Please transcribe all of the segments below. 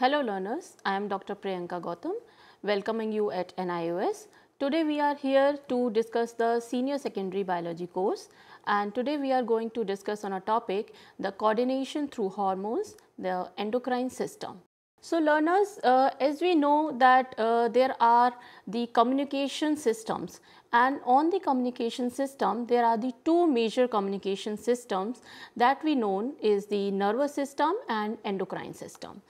Hello learners, I am Dr. Priyanka Gautam welcoming you at NIOS. Today we are here to discuss the senior secondary biology course and today we are going to discuss on a topic the coordination through hormones, the endocrine system. So learners, uh, as we know that uh, there are the communication systems and on the communication system there are the two major communication systems that we know is the nervous system and endocrine system.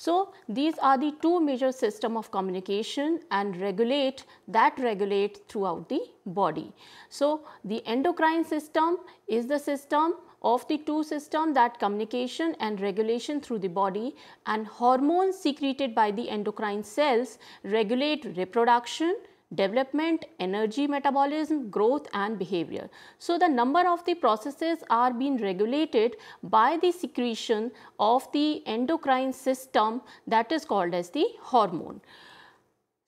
So these are the two major system of communication and regulate that regulate throughout the body. So the endocrine system is the system of the two system that communication and regulation through the body and hormones secreted by the endocrine cells regulate reproduction, development, energy metabolism, growth and behavior. So the number of the processes are being regulated by the secretion of the endocrine system that is called as the hormone.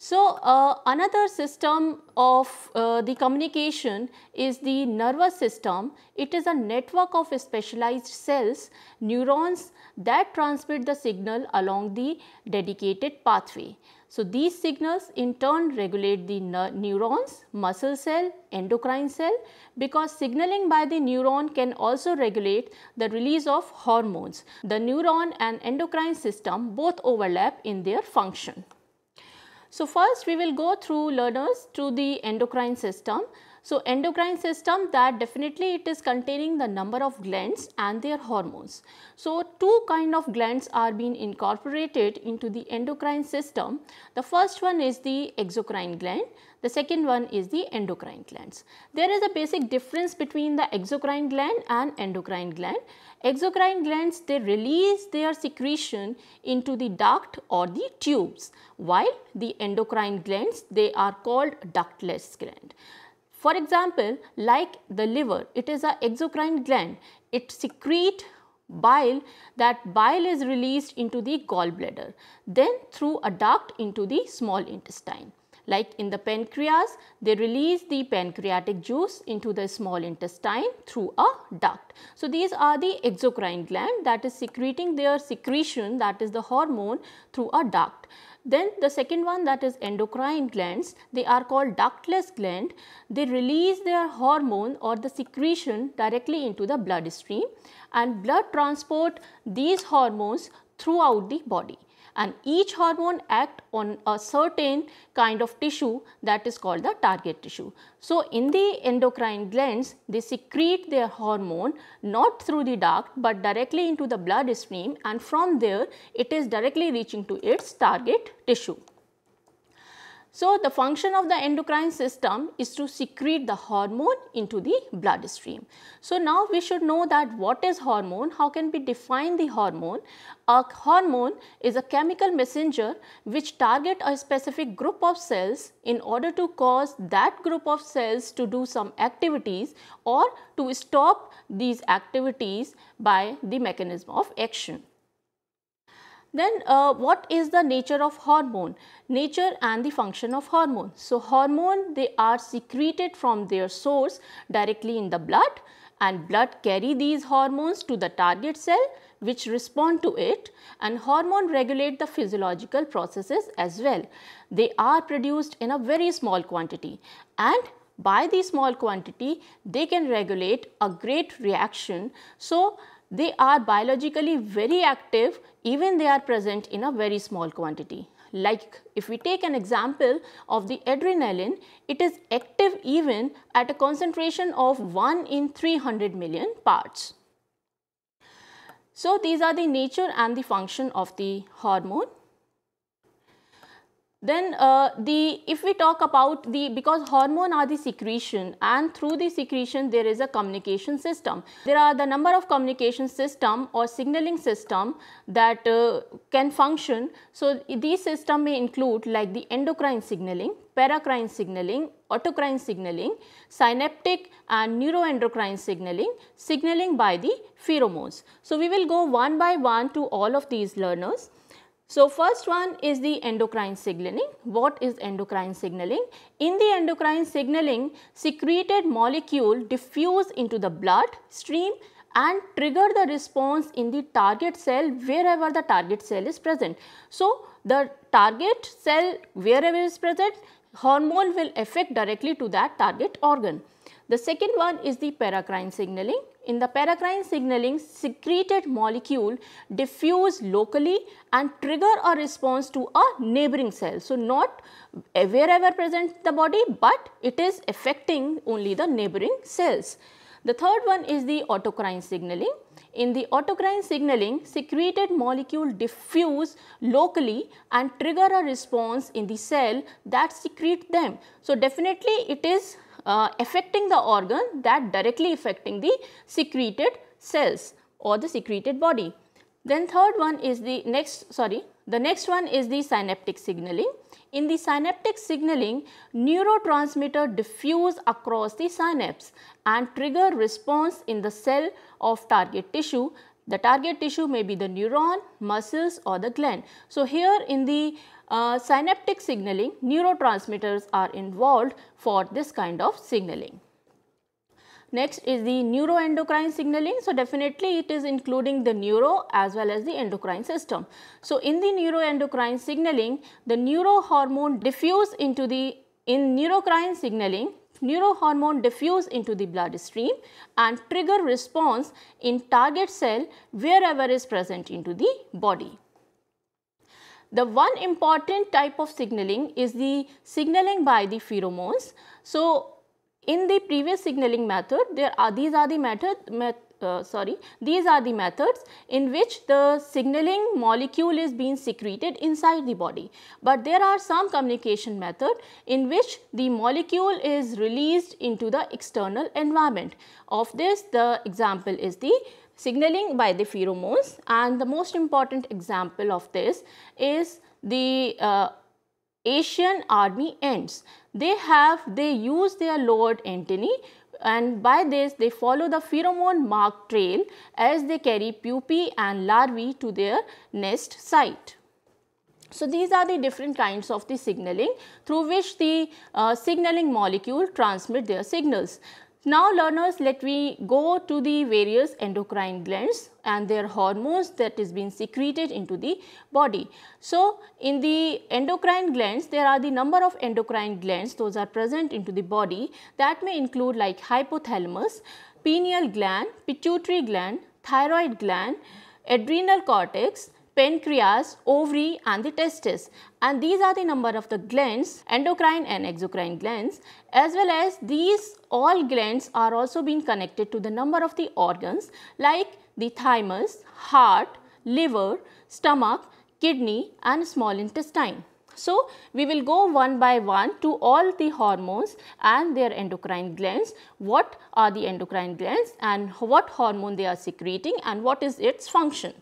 So, uh, another system of uh, the communication is the nervous system. It is a network of specialized cells, neurons that transmit the signal along the dedicated pathway. So, these signals in turn regulate the neurons, muscle cell, endocrine cell because signaling by the neuron can also regulate the release of hormones. The neuron and endocrine system both overlap in their function. So, first we will go through learners to the endocrine system so, endocrine system that definitely it is containing the number of glands and their hormones. So, two kind of glands are being incorporated into the endocrine system. The first one is the exocrine gland, the second one is the endocrine glands. There is a basic difference between the exocrine gland and endocrine gland. Exocrine glands they release their secretion into the duct or the tubes while the endocrine glands they are called ductless gland. For example, like the liver, it is an exocrine gland. It secretes bile that bile is released into the gallbladder then through a duct into the small intestine. Like in the pancreas, they release the pancreatic juice into the small intestine through a duct. So, these are the exocrine gland that is secreting their secretion that is the hormone through a duct. Then the second one that is endocrine glands, they are called ductless gland. They release their hormone or the secretion directly into the bloodstream and blood transport these hormones throughout the body and each hormone act on a certain kind of tissue that is called the target tissue. So, in the endocrine glands they secrete their hormone not through the duct but directly into the blood stream and from there it is directly reaching to its target tissue. So, the function of the endocrine system is to secrete the hormone into the bloodstream. So, now we should know that what is hormone, how can we define the hormone? A hormone is a chemical messenger which target a specific group of cells in order to cause that group of cells to do some activities or to stop these activities by the mechanism of action. Then uh, what is the nature of hormone? Nature and the function of hormone. So hormone they are secreted from their source directly in the blood and blood carry these hormones to the target cell which respond to it and hormone regulate the physiological processes as well. They are produced in a very small quantity and by the small quantity they can regulate a great reaction. So they are biologically very active even they are present in a very small quantity. Like if we take an example of the adrenaline, it is active even at a concentration of 1 in 300 million parts. So these are the nature and the function of the hormone. Then uh, the if we talk about the because hormone are the secretion and through the secretion there is a communication system. There are the number of communication system or signaling system that uh, can function. So these system may include like the endocrine signaling, paracrine signaling, autocrine signaling, synaptic and neuroendocrine signaling, signaling by the pheromones. So we will go one by one to all of these learners. So, first one is the endocrine signaling. What is endocrine signaling? In the endocrine signaling, secreted molecule diffuse into the blood stream and trigger the response in the target cell wherever the target cell is present. So, the target cell wherever is present, hormone will affect directly to that target organ. The second one is the paracrine signaling. In the paracrine signaling, secreted molecule diffuse locally and trigger a response to a neighboring cell. So, not wherever present the body, but it is affecting only the neighboring cells. The third one is the autocrine signaling. In the autocrine signaling, secreted molecule diffuse locally and trigger a response in the cell that secrete them. So, definitely it is uh, affecting the organ that directly affecting the secreted cells or the secreted body. Then third one is the next sorry the next one is the synaptic signaling. In the synaptic signaling, neurotransmitter diffuse across the synapse and trigger response in the cell of target tissue. The target tissue may be the neuron, muscles or the gland. So, here in the uh, synaptic signaling, neurotransmitters are involved for this kind of signaling. Next is the neuroendocrine signaling. So, definitely it is including the neuro as well as the endocrine system. So, in the neuroendocrine signaling, the neurohormone diffuse into the, in neurocrine signaling, neurohormone diffuse into the bloodstream and trigger response in target cell wherever is present into the body. The one important type of signaling is the signaling by the pheromones. So in the previous signaling method, there are these are the method, met, uh, sorry, these are the methods in which the signaling molecule is being secreted inside the body. But there are some communication method in which the molecule is released into the external environment. Of this, the example is the signaling by the pheromones and the most important example of this is the uh, Asian army ants. They have, they use their lowered antennae and by this they follow the pheromone mark trail as they carry pupae and larvae to their nest site. So, these are the different kinds of the signaling through which the uh, signaling molecule transmit their signals. Now learners let me go to the various endocrine glands and their hormones that is being secreted into the body. So in the endocrine glands there are the number of endocrine glands those are present into the body that may include like hypothalamus, pineal gland, pituitary gland, thyroid gland, adrenal cortex, pancreas, ovary and the testis and these are the number of the glands, endocrine and exocrine glands as well as these all glands are also being connected to the number of the organs like the thymus, heart, liver, stomach, kidney and small intestine. So, we will go one by one to all the hormones and their endocrine glands. What are the endocrine glands and what hormone they are secreting and what is its function.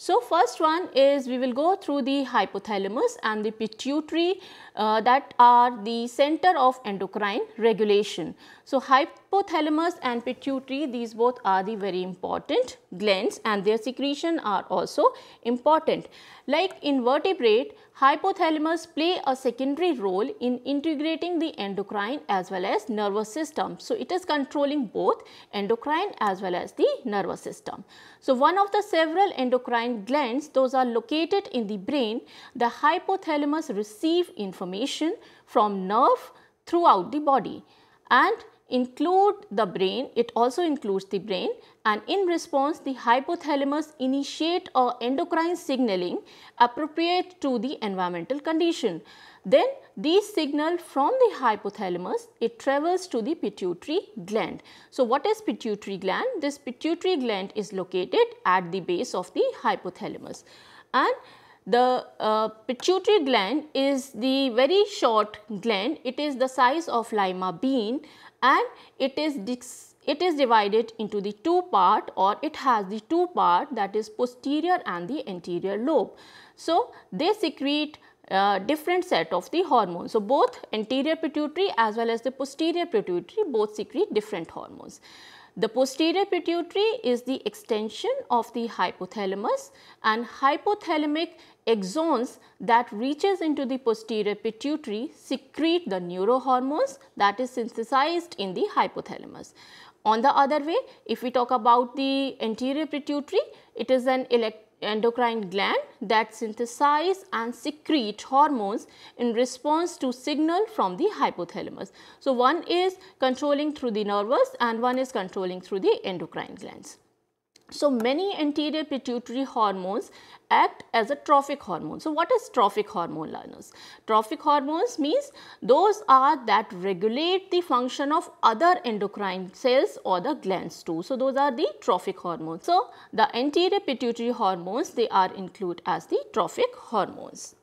So, first one is we will go through the hypothalamus and the pituitary uh, that are the center of endocrine regulation. So hypothalamus and pituitary, these both are the very important glands and their secretion are also important. Like invertebrate, hypothalamus play a secondary role in integrating the endocrine as well as nervous system. So it is controlling both endocrine as well as the nervous system. So one of the several endocrine glands, those are located in the brain, the hypothalamus receive information from nerve throughout the body and include the brain, it also includes the brain and in response the hypothalamus initiate a endocrine signaling appropriate to the environmental condition. Then these signal from the hypothalamus it travels to the pituitary gland. So what is pituitary gland? This pituitary gland is located at the base of the hypothalamus and the uh, pituitary gland is the very short gland. It is the size of lima bean and it is it is divided into the two part or it has the two part that is posterior and the anterior lobe. So, they secrete uh, different set of the hormones. So, both anterior pituitary as well as the posterior pituitary both secrete different hormones. The posterior pituitary is the extension of the hypothalamus and hypothalamic Exons that reaches into the posterior pituitary secrete the neurohormones that is synthesized in the hypothalamus. On the other way, if we talk about the anterior pituitary, it is an endocrine gland that synthesize and secrete hormones in response to signal from the hypothalamus. So, one is controlling through the nervous and one is controlling through the endocrine glands. So many anterior pituitary hormones act as a trophic hormone. So what is trophic hormone learners? Trophic hormones means those are that regulate the function of other endocrine cells or the glands too. So those are the trophic hormones. So the anterior pituitary hormones they are included as the trophic hormones.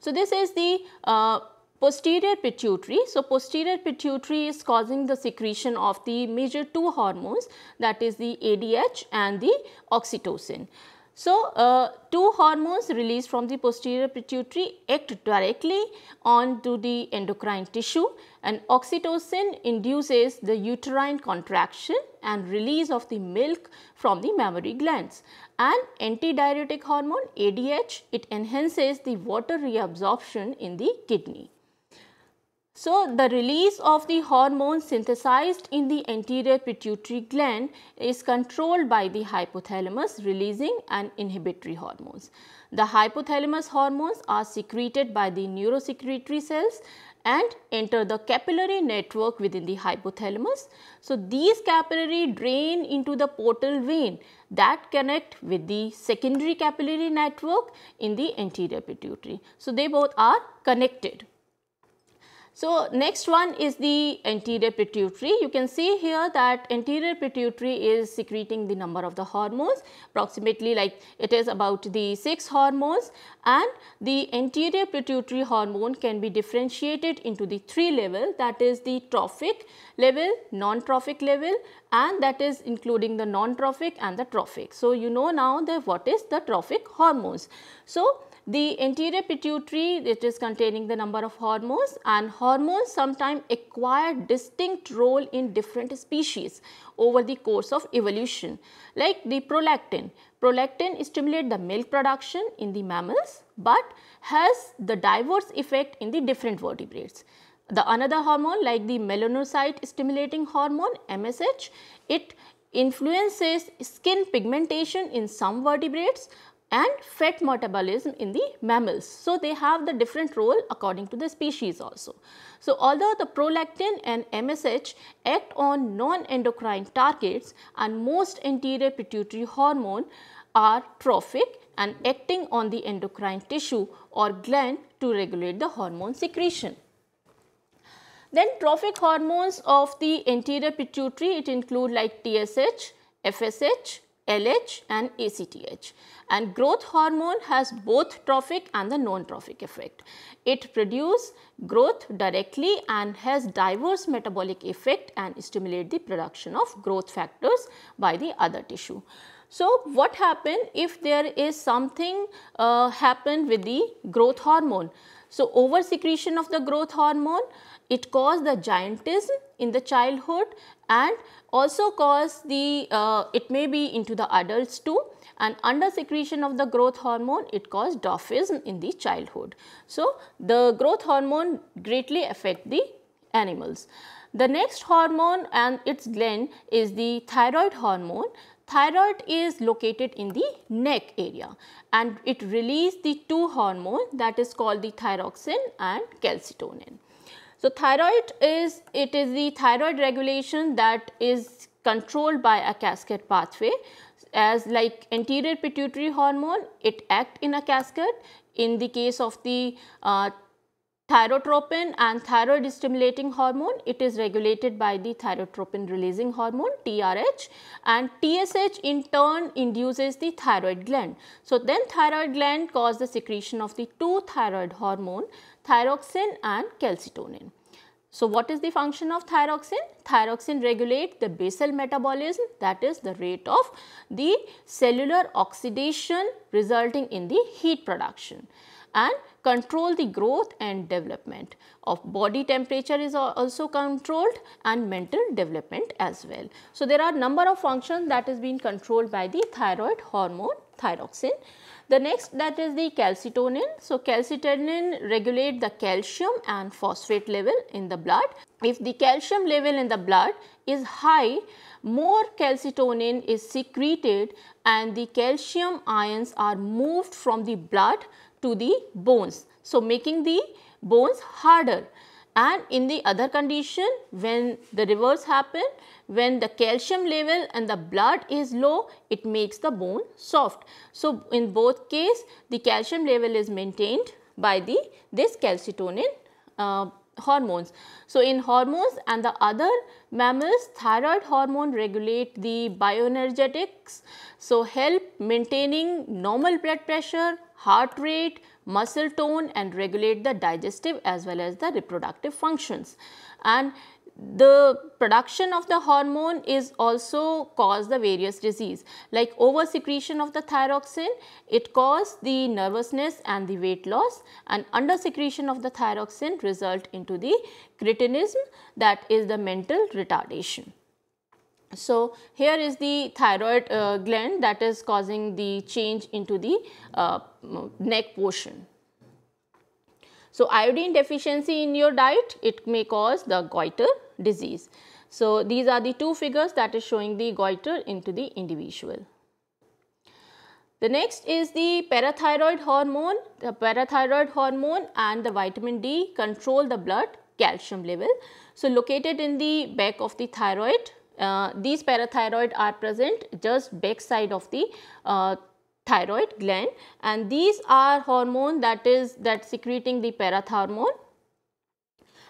So this is the uh, Posterior pituitary, so posterior pituitary is causing the secretion of the major two hormones that is the ADH and the oxytocin. So, uh, two hormones released from the posterior pituitary act directly onto the endocrine tissue and oxytocin induces the uterine contraction and release of the milk from the mammary glands. And antidiuretic hormone ADH, it enhances the water reabsorption in the kidney. So, the release of the hormone synthesized in the anterior pituitary gland is controlled by the hypothalamus releasing and inhibitory hormones. The hypothalamus hormones are secreted by the neurosecretory cells and enter the capillary network within the hypothalamus. So, these capillary drain into the portal vein that connect with the secondary capillary network in the anterior pituitary. So, they both are connected. So, next one is the anterior pituitary. You can see here that anterior pituitary is secreting the number of the hormones approximately like it is about the 6 hormones and the anterior pituitary hormone can be differentiated into the 3 level that is the trophic level, non-trophic level and that is including the non-trophic and the trophic. So, you know now the what is the trophic hormones. So, the anterior pituitary it is containing the number of hormones and hormones sometimes acquire distinct role in different species over the course of evolution like the prolactin. Prolactin stimulate the milk production in the mammals but has the diverse effect in the different vertebrates. The another hormone like the melanocyte stimulating hormone MSH it influences skin pigmentation in some vertebrates and fat metabolism in the mammals. So, they have the different role according to the species also. So, although the prolactin and MSH act on non-endocrine targets and most anterior pituitary hormone are trophic and acting on the endocrine tissue or gland to regulate the hormone secretion. Then trophic hormones of the anterior pituitary it include like TSH, FSH, LH and ACTH. And growth hormone has both trophic and the non-trophic effect. It produces growth directly and has diverse metabolic effect and stimulate the production of growth factors by the other tissue. So, what happen if there is something uh, happen with the growth hormone? So, over secretion of the growth hormone it caused the giantism in the childhood and also cause the, uh, it may be into the adults too and under secretion of the growth hormone it caused dwarfism in the childhood. So, the growth hormone greatly affect the animals. The next hormone and its gland is the thyroid hormone. Thyroid is located in the neck area and it release the two hormone that is called the thyroxine and calcitonin. So thyroid is, it is the thyroid regulation that is controlled by a cascade pathway as like anterior pituitary hormone, it act in a cascade. In the case of the uh, thyrotropin and thyroid stimulating hormone, it is regulated by the thyrotropin releasing hormone TRH and TSH in turn induces the thyroid gland. So, then thyroid gland cause the secretion of the two thyroid hormone thyroxin and calcitonin. So what is the function of thyroxin? Thyroxin regulate the basal metabolism that is the rate of the cellular oxidation resulting in the heat production and control the growth and development of body temperature is also controlled and mental development as well. So, there are number of functions that is being controlled by the thyroid hormone thyroxin the next that is the calcitonin. So calcitonin regulate the calcium and phosphate level in the blood. If the calcium level in the blood is high, more calcitonin is secreted and the calcium ions are moved from the blood to the bones. So making the bones harder and in the other condition when the reverse happen when the calcium level and the blood is low it makes the bone soft. So, in both case the calcium level is maintained by the this calcitonin uh, hormones. So, in hormones and the other mammals thyroid hormone regulate the bioenergetics. So, help maintaining normal blood pressure heart rate, muscle tone and regulate the digestive as well as the reproductive functions. And the production of the hormone is also cause the various disease like over secretion of the thyroxine it cause the nervousness and the weight loss and under secretion of the thyroxine result into the cretinism that is the mental retardation. So, here is the thyroid uh, gland that is causing the change into the uh, neck portion. So, iodine deficiency in your diet, it may cause the goiter disease. So, these are the two figures that is showing the goiter into the individual. The next is the parathyroid hormone. The parathyroid hormone and the vitamin D control the blood calcium level. So, located in the back of the thyroid uh, these parathyroid are present just backside of the uh, thyroid gland and these are hormone that is that secreting the parathormone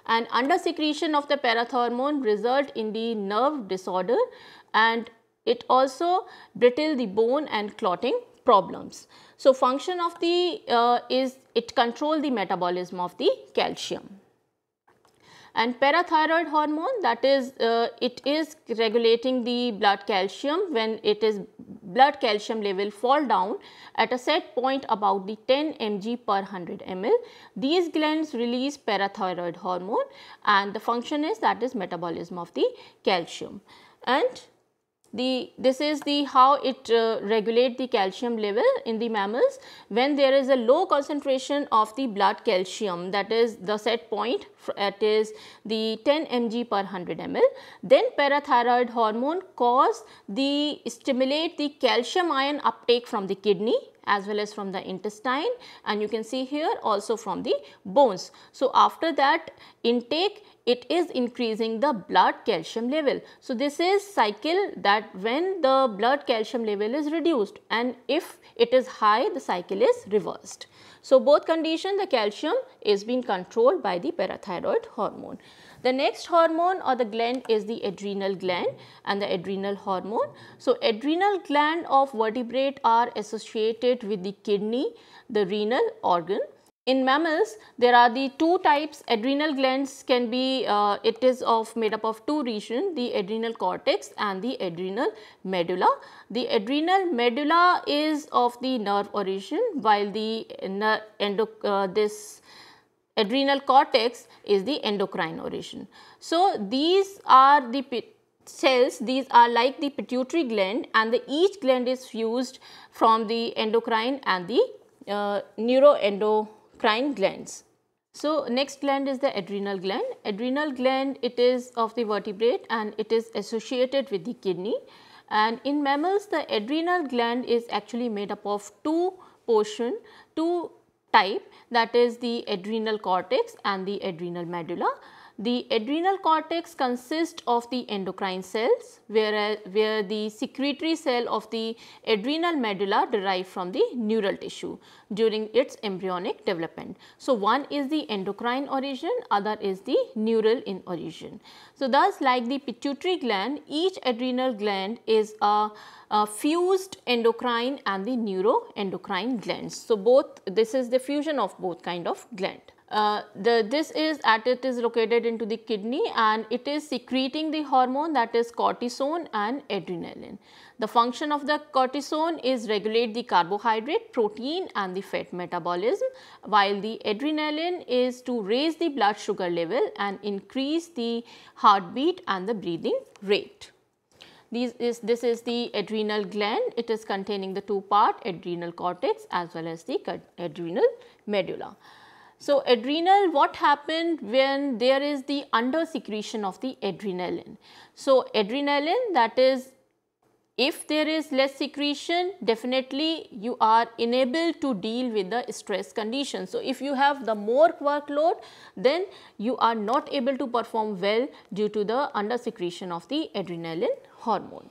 and under secretion of the parathormone result in the nerve disorder and it also brittle the bone and clotting problems. So, function of the uh, is it control the metabolism of the calcium. And parathyroid hormone that is uh, it is regulating the blood calcium when it is blood calcium level fall down at a set point about the 10 mg per 100 ml. These glands release parathyroid hormone and the function is that is metabolism of the calcium. And the this is the how it uh, regulate the calcium level in the mammals when there is a low concentration of the blood calcium that is the set point that is the 10 mg per 100 ml then parathyroid hormone cause the stimulate the calcium ion uptake from the kidney as well as from the intestine and you can see here also from the bones. So, after that intake it is increasing the blood calcium level. So, this is cycle that when the blood calcium level is reduced and if it is high the cycle is reversed. So, both condition the calcium is being controlled by the parathyroid hormone. The next hormone or the gland is the adrenal gland and the adrenal hormone. So, adrenal gland of vertebrate are associated with the kidney, the renal organ. In mammals, there are the two types adrenal glands can be, uh, it is of made up of two regions, the adrenal cortex and the adrenal medulla. The adrenal medulla is of the nerve origin while the uh, endo, uh, this adrenal cortex is the endocrine origin. So, these are the cells these are like the pituitary gland and the each gland is fused from the endocrine and the uh, neuroendocrine glands. So, next gland is the adrenal gland. Adrenal gland it is of the vertebrate and it is associated with the kidney and in mammals the adrenal gland is actually made up of two portion, two type that is the adrenal cortex and the adrenal medulla the adrenal cortex consists of the endocrine cells where, where the secretory cell of the adrenal medulla derived from the neural tissue during its embryonic development. So, one is the endocrine origin, other is the neural in origin. So, thus like the pituitary gland, each adrenal gland is a, a fused endocrine and the neuroendocrine glands. So, both this is the fusion of both kind of gland. Uh, the, this is at it is located into the kidney and it is secreting the hormone that is cortisone and adrenaline. The function of the cortisone is regulate the carbohydrate, protein and the fat metabolism while the adrenaline is to raise the blood sugar level and increase the heartbeat and the breathing rate. Is, this is the adrenal gland. It is containing the two part adrenal cortex as well as the adrenal medulla. So, adrenal what happened when there is the under secretion of the adrenaline. So, adrenaline that is if there is less secretion definitely you are unable to deal with the stress condition. So, if you have the more workload then you are not able to perform well due to the under secretion of the adrenaline hormone.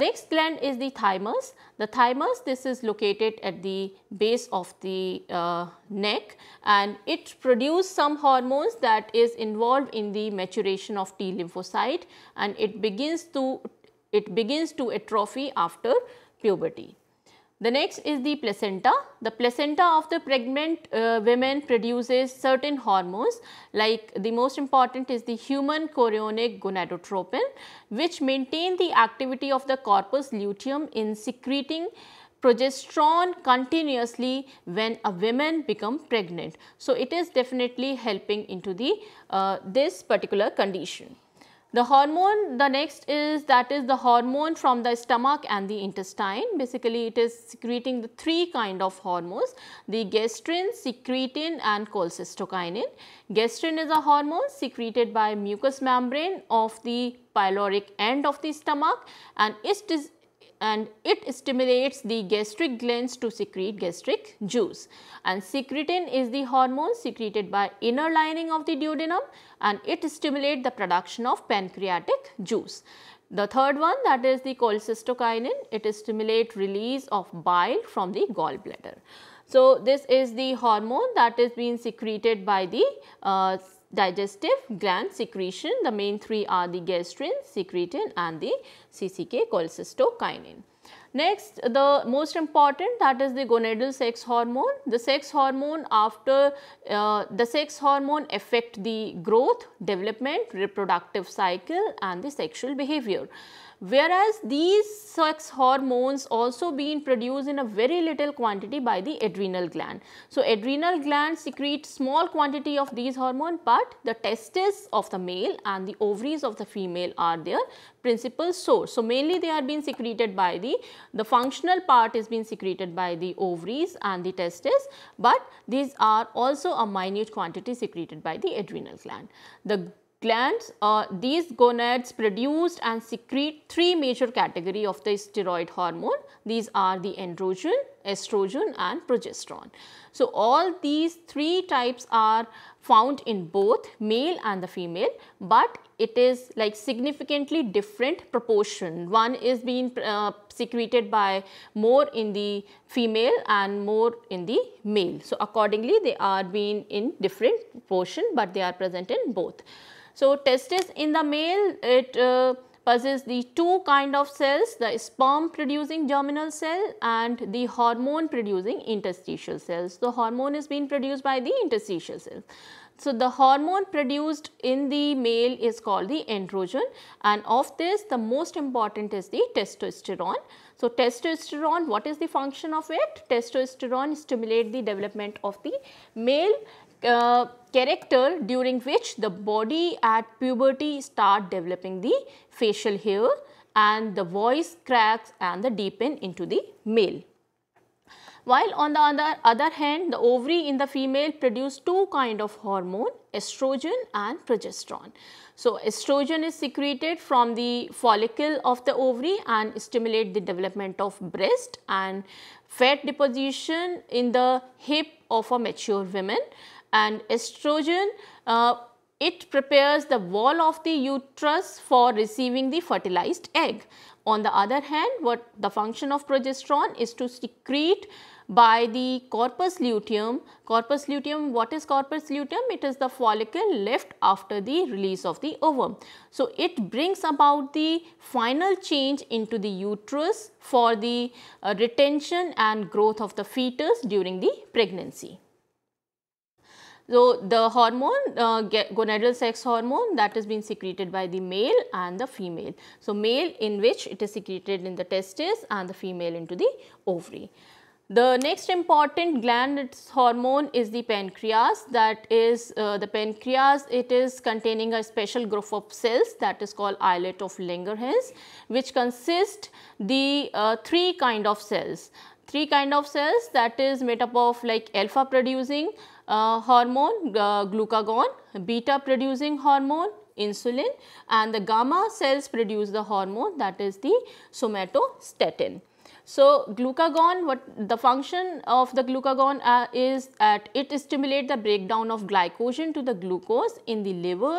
Next gland is the thymus. The thymus this is located at the base of the uh, neck and it produces some hormones that is involved in the maturation of T lymphocyte and it begins to it begins to atrophy after puberty. The next is the placenta. The placenta of the pregnant uh, women produces certain hormones like the most important is the human chorionic gonadotropin which maintain the activity of the corpus luteum in secreting progesterone continuously when a woman become pregnant. So, it is definitely helping into the uh, this particular condition. The hormone, the next is that is the hormone from the stomach and the intestine. Basically, it is secreting the three kind of hormones, the gastrin, secretin and cholecystokinin. Gastrin is a hormone secreted by mucous membrane of the pyloric end of the stomach and it is, and it stimulates the gastric glands to secrete gastric juice. And secretin is the hormone secreted by inner lining of the duodenum and it stimulates the production of pancreatic juice. The third one that is the cholecystokinin, it stimulates release of bile from the gallbladder. So, this is the hormone that is being secreted by the uh, digestive gland secretion. The main three are the gastrin, secretin and the CCK cholecystokinin. Next, the most important that is the gonadal sex hormone. The sex hormone after uh, the sex hormone affect the growth, development, reproductive cycle and the sexual behavior. Whereas these sex hormones also being produced in a very little quantity by the adrenal gland. So adrenal gland secretes small quantity of these hormone but the testes of the male and the ovaries of the female are their principal source. So mainly they are being secreted by the, the functional part is being secreted by the ovaries and the testes but these are also a minute quantity secreted by the adrenal gland. The glands, uh, these gonads produced and secrete three major category of the steroid hormone. These are the androgen, estrogen and progesterone. So, all these three types are found in both male and the female, but it is like significantly different proportion. One is being uh, secreted by more in the female and more in the male. So, accordingly they are being in different proportion, but they are present in both. So, testes in the male, it uh, possess the two kind of cells, the sperm producing germinal cell and the hormone producing interstitial cells. The hormone is being produced by the interstitial cell. So, the hormone produced in the male is called the androgen and of this the most important is the testosterone. So, testosterone what is the function of it? Testosterone stimulate the development of the male uh, character during which the body at puberty start developing the facial hair and the voice cracks and the deepen into the male. While on the other, other hand, the ovary in the female produce two kind of hormone, estrogen and progesterone. So, estrogen is secreted from the follicle of the ovary and stimulate the development of breast and fat deposition in the hip of a mature woman and estrogen uh, it prepares the wall of the uterus for receiving the fertilized egg. On the other hand, what the function of progesterone is to secrete by the corpus luteum. Corpus luteum, what is corpus luteum? It is the follicle left after the release of the ovum. So, it brings about the final change into the uterus for the uh, retention and growth of the fetus during the pregnancy. So, the hormone uh, gonadal sex hormone that is being secreted by the male and the female. So, male in which it is secreted in the testes and the female into the ovary. The next important gland hormone is the pancreas that is uh, the pancreas it is containing a special group of cells that is called islet of Langerhans which consist the uh, three kind of cells three kind of cells that is made up of like alpha producing uh, hormone uh, glucagon, beta producing hormone insulin and the gamma cells produce the hormone that is the somatostatin. So, glucagon what the function of the glucagon uh, is that it stimulate the breakdown of glycogen to the glucose in the liver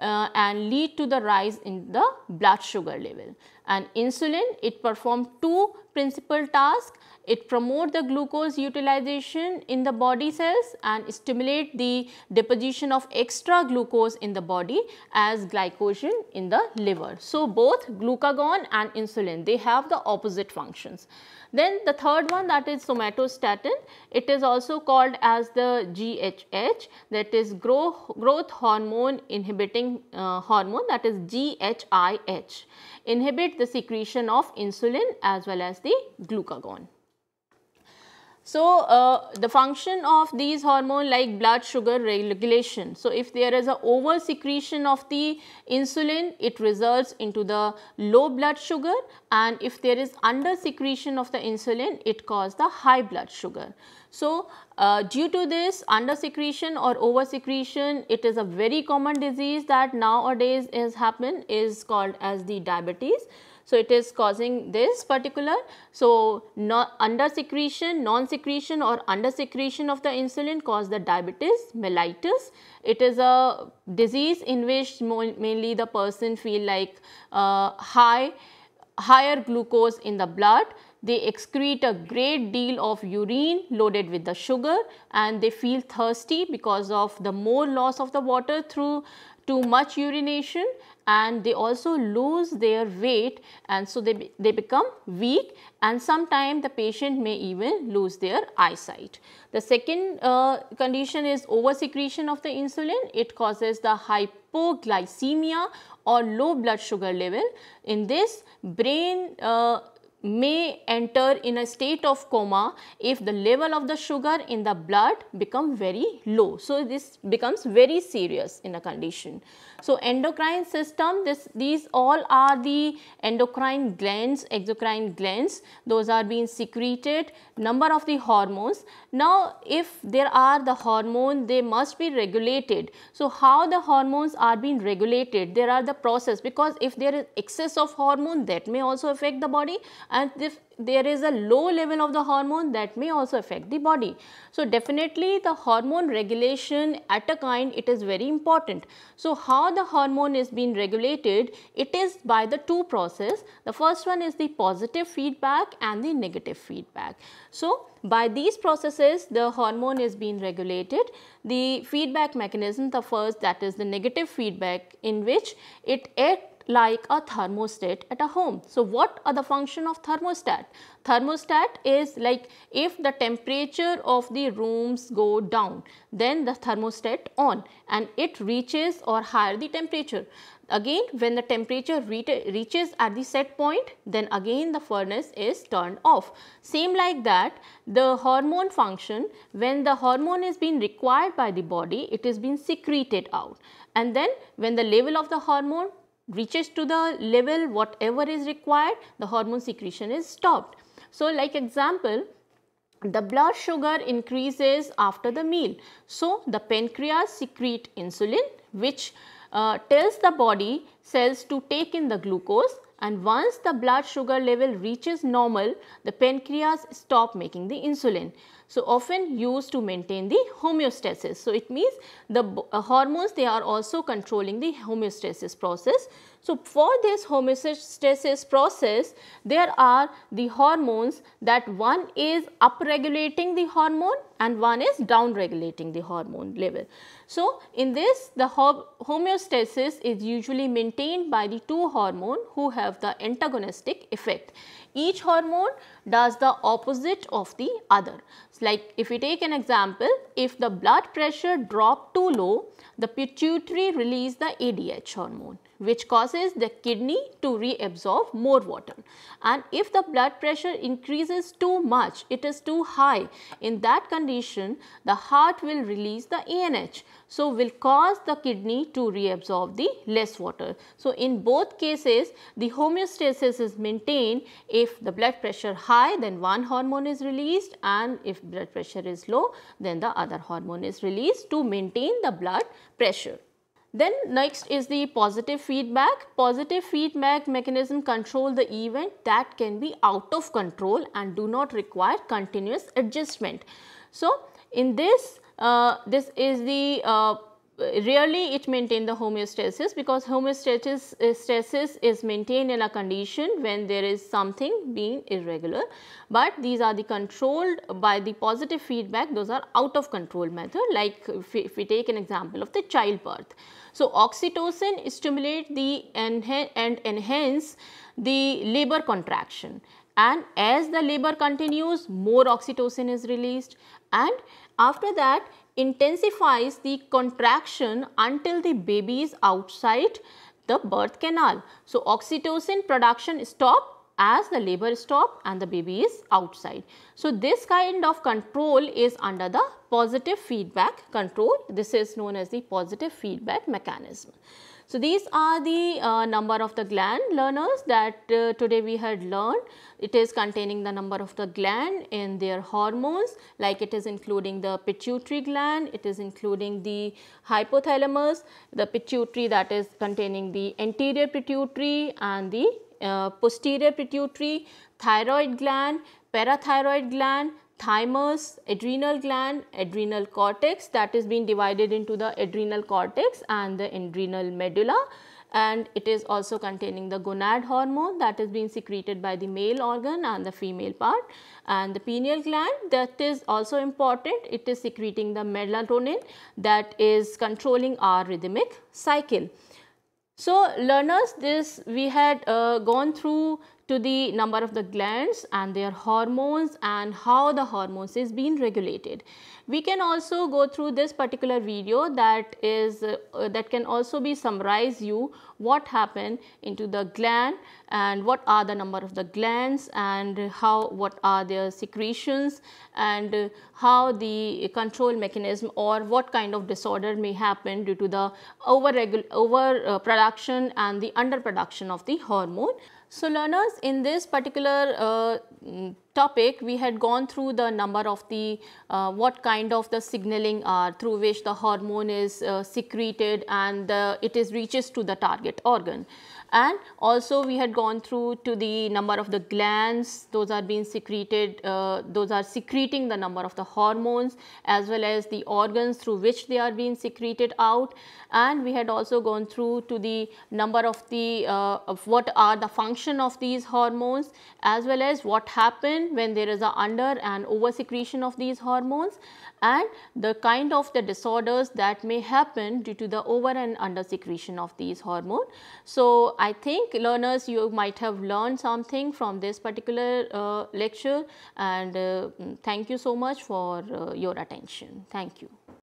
uh, and lead to the rise in the blood sugar level. And insulin, it perform two principal tasks. It promotes the glucose utilization in the body cells and stimulate the deposition of extra glucose in the body as glycogen in the liver. So, both glucagon and insulin they have the opposite functions. Then the third one that is somatostatin, it is also called as the GHH that is growth, growth hormone inhibiting uh, hormone that is GHIH, inhibit the secretion of insulin as well as the glucagon. So, uh, the function of these hormone like blood sugar regulation. So, if there is an over secretion of the insulin, it results into the low blood sugar and if there is under secretion of the insulin, it causes the high blood sugar. So, uh, due to this under secretion or over secretion, it is a very common disease that nowadays is happen is called as the diabetes. So, it is causing this particular. So, not under secretion, non secretion or under secretion of the insulin cause the diabetes mellitus. It is a disease in which mainly the person feel like uh, high higher glucose in the blood they excrete a great deal of urine loaded with the sugar and they feel thirsty because of the more loss of the water through too much urination and they also lose their weight and so they, they become weak and sometimes the patient may even lose their eyesight. The second uh, condition is over secretion of the insulin. It causes the hypoglycemia or low blood sugar level. In this brain uh, may enter in a state of coma if the level of the sugar in the blood become very low. So, this becomes very serious in a condition. So, endocrine system this these all are the endocrine glands, exocrine glands those are being secreted number of the hormones. Now, if there are the hormone they must be regulated. So, how the hormones are being regulated there are the process because if there is excess of hormone that may also affect the body and if there is a low level of the hormone that may also affect the body. So, definitely the hormone regulation at a kind it is very important. So, how the hormone is being regulated it is by the two process. The first one is the positive feedback and the negative feedback. So, by these processes the hormone is being regulated. The feedback mechanism the first that is the negative feedback in which it acts like a thermostat at a home. So, what are the function of thermostat? Thermostat is like if the temperature of the rooms go down, then the thermostat on and it reaches or higher the temperature. Again, when the temperature re reaches at the set point, then again the furnace is turned off. Same like that, the hormone function, when the hormone is being required by the body, it is being secreted out. And then when the level of the hormone reaches to the level whatever is required, the hormone secretion is stopped. So, like example, the blood sugar increases after the meal. So, the pancreas secrete insulin which uh, tells the body cells to take in the glucose and once the blood sugar level reaches normal, the pancreas stop making the insulin. So, often used to maintain the homeostasis. So, it means the uh, hormones they are also controlling the homeostasis process. So, for this homeostasis process there are the hormones that one is upregulating the hormone and one is downregulating the hormone level. So, in this the homeostasis is usually maintained by the two hormones who have the antagonistic effect. Each hormone does the opposite of the other like if we take an example, if the blood pressure drop too low, the pituitary release the ADH hormone which causes the kidney to reabsorb more water. And if the blood pressure increases too much, it is too high, in that condition the heart will release the ANH. So, will cause the kidney to reabsorb the less water. So, in both cases the homeostasis is maintained if the blood pressure high then one hormone is released and if blood pressure is low then the other hormone is released to maintain the blood pressure. Then next is the positive feedback. Positive feedback mechanism control the event that can be out of control and do not require continuous adjustment. So in this, uh, this is the uh, rarely it maintain the homeostasis because homeostasis eh, is maintained in a condition when there is something being irregular, but these are the controlled by the positive feedback those are out of control method like if we, if we take an example of the childbirth. So, oxytocin stimulate the and enhance the labor contraction and as the labor continues more oxytocin is released and after that intensifies the contraction until the baby is outside the birth canal. So, oxytocin production stop as the labor stop and the baby is outside. So, this kind of control is under the positive feedback control. This is known as the positive feedback mechanism. So, these are the uh, number of the gland learners that uh, today we had learned. It is containing the number of the gland in their hormones like it is including the pituitary gland, it is including the hypothalamus, the pituitary that is containing the anterior pituitary and the uh, posterior pituitary, thyroid gland, parathyroid gland, thymus, adrenal gland, adrenal cortex that is being divided into the adrenal cortex and the adrenal medulla and it is also containing the gonad hormone that is being secreted by the male organ and the female part and the pineal gland that is also important it is secreting the melatonin that is controlling our rhythmic cycle. So learners this we had uh, gone through to the number of the glands and their hormones and how the hormones is being regulated. We can also go through this particular video that is uh, that can also be summarize you what happened into the gland and what are the number of the glands and how what are their secretions and how the control mechanism or what kind of disorder may happen due to the over, over uh, production and the under production of the hormone. So, learners in this particular uh, mm, topic we had gone through the number of the uh, what kind of the signaling are through which the hormone is uh, secreted and it is reaches to the target organ and also we had gone through to the number of the glands those are being secreted uh, those are secreting the number of the hormones as well as the organs through which they are being secreted out and we had also gone through to the number of the uh, of what are the function of these hormones as well as what happen when there is a under and over secretion of these hormones and the kind of the disorders that may happen due to the over and under secretion of these hormone. So, I think learners you might have learned something from this particular uh, lecture and uh, thank you so much for uh, your attention. Thank you.